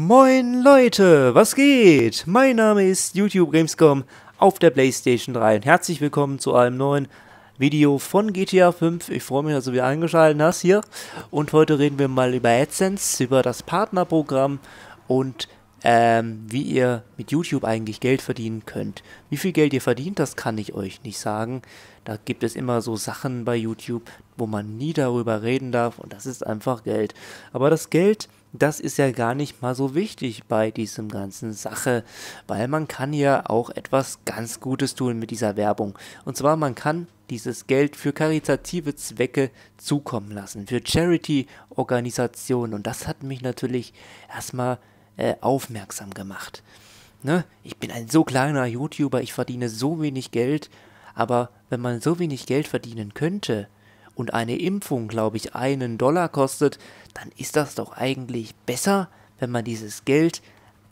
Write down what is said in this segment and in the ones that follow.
Moin Leute, was geht? Mein Name ist YouTube Gamescom auf der Playstation 3 und herzlich willkommen zu einem neuen Video von GTA 5. Ich freue mich, dass du wieder eingeschaltet hast hier und heute reden wir mal über AdSense, über das Partnerprogramm und ähm, wie ihr mit YouTube eigentlich Geld verdienen könnt. Wie viel Geld ihr verdient, das kann ich euch nicht sagen. Da gibt es immer so Sachen bei YouTube, wo man nie darüber reden darf und das ist einfach Geld. Aber das Geld, das ist ja gar nicht mal so wichtig bei diesem ganzen Sache, weil man kann ja auch etwas ganz Gutes tun mit dieser Werbung. Und zwar man kann dieses Geld für karitative Zwecke zukommen lassen, für Charity-Organisationen. Und das hat mich natürlich erstmal äh, aufmerksam gemacht. Ne? Ich bin ein so kleiner YouTuber, ich verdiene so wenig Geld, aber wenn man so wenig Geld verdienen könnte und eine Impfung, glaube ich, einen Dollar kostet, dann ist das doch eigentlich besser, wenn man dieses Geld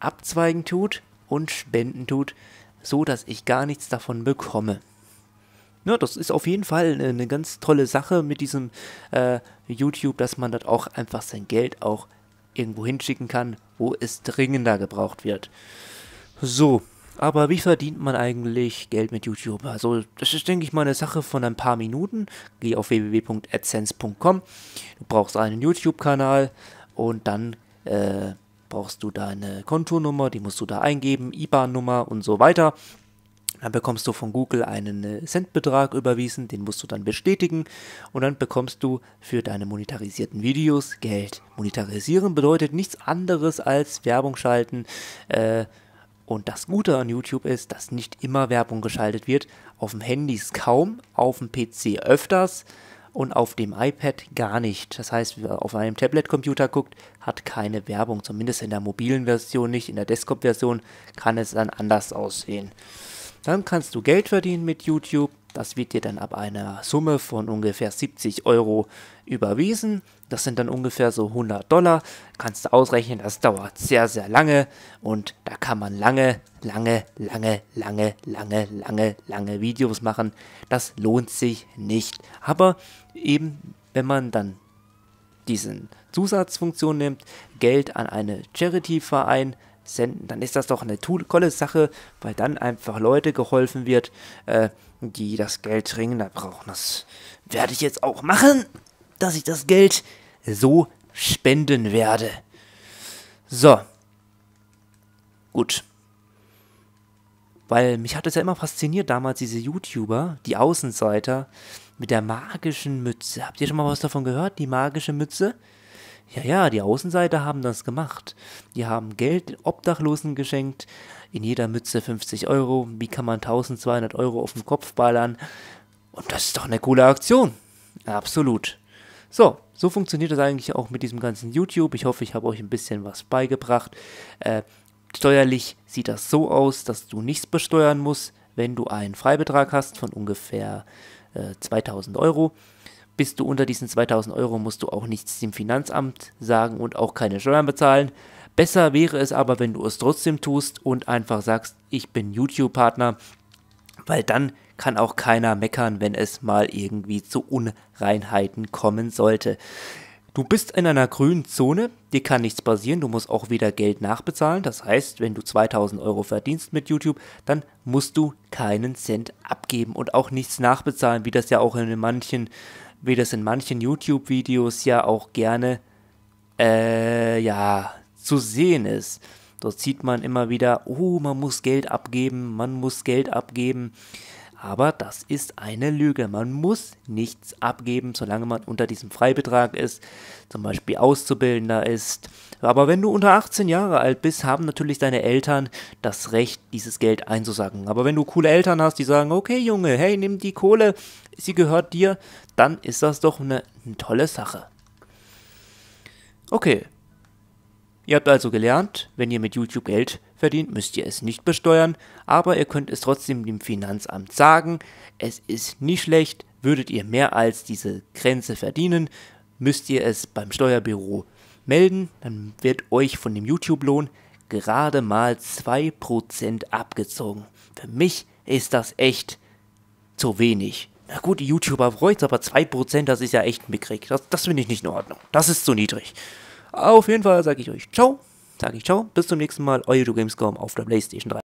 abzweigen tut und spenden tut, so dass ich gar nichts davon bekomme. Ja, ne, das ist auf jeden Fall eine ganz tolle Sache mit diesem äh, YouTube, dass man dort auch einfach sein Geld auch irgendwo hinschicken kann, wo es dringender gebraucht wird. So, aber wie verdient man eigentlich Geld mit YouTube? Also, das ist, denke ich, mal eine Sache von ein paar Minuten. Geh auf www.adsense.com. Du brauchst einen YouTube-Kanal und dann äh, brauchst du deine Kontonummer, die musst du da eingeben, IBAN-Nummer und so weiter. Dann bekommst du von Google einen äh, Centbetrag überwiesen, den musst du dann bestätigen und dann bekommst du für deine monetarisierten Videos Geld. Monetarisieren bedeutet nichts anderes als Werbung schalten. Äh, und das Gute an YouTube ist, dass nicht immer Werbung geschaltet wird. Auf dem Handy ist kaum, auf dem PC öfters und auf dem iPad gar nicht. Das heißt, wer auf einem Tablet-Computer guckt, hat keine Werbung, zumindest in der mobilen Version nicht. In der Desktop-Version kann es dann anders aussehen. Dann kannst du Geld verdienen mit YouTube. Das wird dir dann ab einer Summe von ungefähr 70 Euro überwiesen. Das sind dann ungefähr so 100 Dollar. Kannst du ausrechnen, das dauert sehr, sehr lange. Und da kann man lange, lange, lange, lange, lange, lange, lange Videos machen. Das lohnt sich nicht. Aber eben, wenn man dann diesen Zusatzfunktion nimmt, Geld an einen Charity-Verein senden, dann ist das doch eine tolle Sache, weil dann einfach Leute geholfen wird, äh, die das Geld dringender brauchen. Das werde ich jetzt auch machen, dass ich das Geld so spenden werde. So. Gut. Weil mich hat es ja immer fasziniert damals, diese YouTuber, die Außenseiter, mit der magischen Mütze. Habt ihr schon mal was davon gehört? Die magische Mütze? Ja, ja, die Außenseiter haben das gemacht. Die haben Geld Obdachlosen geschenkt, in jeder Mütze 50 Euro. Wie kann man 1200 Euro auf den Kopf ballern? Und das ist doch eine coole Aktion. Absolut. So, so funktioniert das eigentlich auch mit diesem ganzen YouTube. Ich hoffe, ich habe euch ein bisschen was beigebracht. Äh, steuerlich sieht das so aus, dass du nichts besteuern musst, wenn du einen Freibetrag hast von ungefähr äh, 2000 Euro bist du unter diesen 2000 Euro, musst du auch nichts dem Finanzamt sagen und auch keine Steuern bezahlen. Besser wäre es aber, wenn du es trotzdem tust und einfach sagst, ich bin YouTube-Partner, weil dann kann auch keiner meckern, wenn es mal irgendwie zu Unreinheiten kommen sollte. Du bist in einer grünen Zone, dir kann nichts passieren, du musst auch wieder Geld nachbezahlen. Das heißt, wenn du 2000 Euro verdienst mit YouTube, dann musst du keinen Cent abgeben und auch nichts nachbezahlen, wie das ja auch in manchen wie das in manchen YouTube-Videos ja auch gerne äh, ja, zu sehen ist. Dort sieht man immer wieder, oh, man muss Geld abgeben, man muss Geld abgeben. Aber das ist eine Lüge. Man muss nichts abgeben, solange man unter diesem Freibetrag ist, zum Beispiel Auszubildender ist. Aber wenn du unter 18 Jahre alt bist, haben natürlich deine Eltern das Recht, dieses Geld einzusacken. Aber wenn du coole Eltern hast, die sagen, okay Junge, hey, nimm die Kohle, sie gehört dir, dann ist das doch eine, eine tolle Sache. Okay, Ihr habt also gelernt, wenn ihr mit YouTube Geld verdient, müsst ihr es nicht besteuern, aber ihr könnt es trotzdem dem Finanzamt sagen, es ist nicht schlecht, würdet ihr mehr als diese Grenze verdienen, müsst ihr es beim Steuerbüro melden, dann wird euch von dem YouTube-Lohn gerade mal 2% abgezogen. Für mich ist das echt zu wenig. Na gut, die YouTuber freut's, aber 2%, das ist ja echt mickrig. Das, das finde ich nicht in Ordnung. Das ist zu niedrig. Auf jeden Fall sage ich euch ciao, sage ich ciao, bis zum nächsten Mal, euer Gamescom auf der Playstation 3.